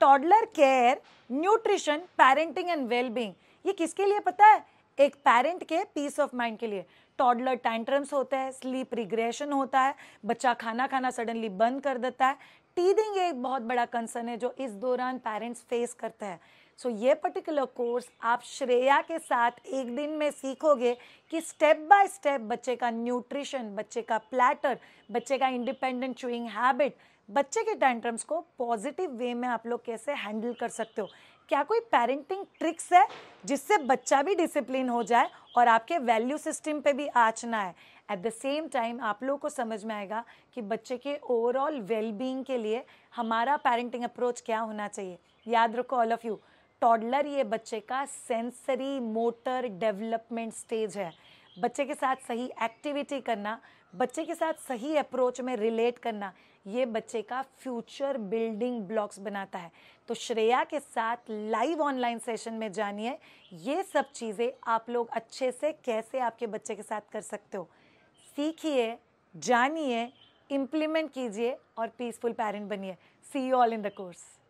toddler care nutrition parenting and wellbeing ये किसके लिए पता है एक पेरेंट के पीस ऑफ माइंड के लिए टॉडलर टैंट्रम्स होते हैं स्लीप रिग्रेशन होता है बच्चा खाना खाना सडनली बंद कर देता है टीदिंग एक बहुत बड़ा कंसर्न है जो इस दौरान पेरेंट्स फेस करते हैं सो so, ये पर्टिकुलर कोर्स आप श्रेया के साथ एक दिन में सीखोगे कि स्टेप बाय स्टेप बच्चे का न्यूट्रिशन बच्चे का प्लेटर बच्चे का इंडिपेंडेंट चूइंग हैबिट बच्चे के टेंट्रम्स को पॉजिटिव वे में आप लोग कैसे हैंडल कर सकते हो क्या कोई पेरेंटिंग ट्रिक्स है जिससे बच्चा भी डिसिप्लिन हो जाए और आपके वैल्यू सिस्टम पे भी आँचना है एट द सेम टाइम आप लोगों को समझ में आएगा कि बच्चे के ओवरऑल वेलबींग के लिए हमारा पेरेंटिंग अप्रोच क्या होना चाहिए याद रखो ऑल ऑफ़ यू टॉडलर ये बच्चे का सेंसरी मोटर डेवलपमेंट स्टेज है बच्चे के साथ सही एक्टिविटी करना बच्चे के साथ सही अप्रोच में रिलेट करना ये बच्चे का फ्यूचर बिल्डिंग ब्लॉक्स बनाता है तो श्रेया के साथ लाइव ऑनलाइन सेशन में जानिए ये सब चीज़ें आप लोग अच्छे से कैसे आपके बच्चे के साथ कर सकते हो सीखिए जानिए इम्प्लीमेंट कीजिए और पीसफुल पेरेंट बनिए see you all in the course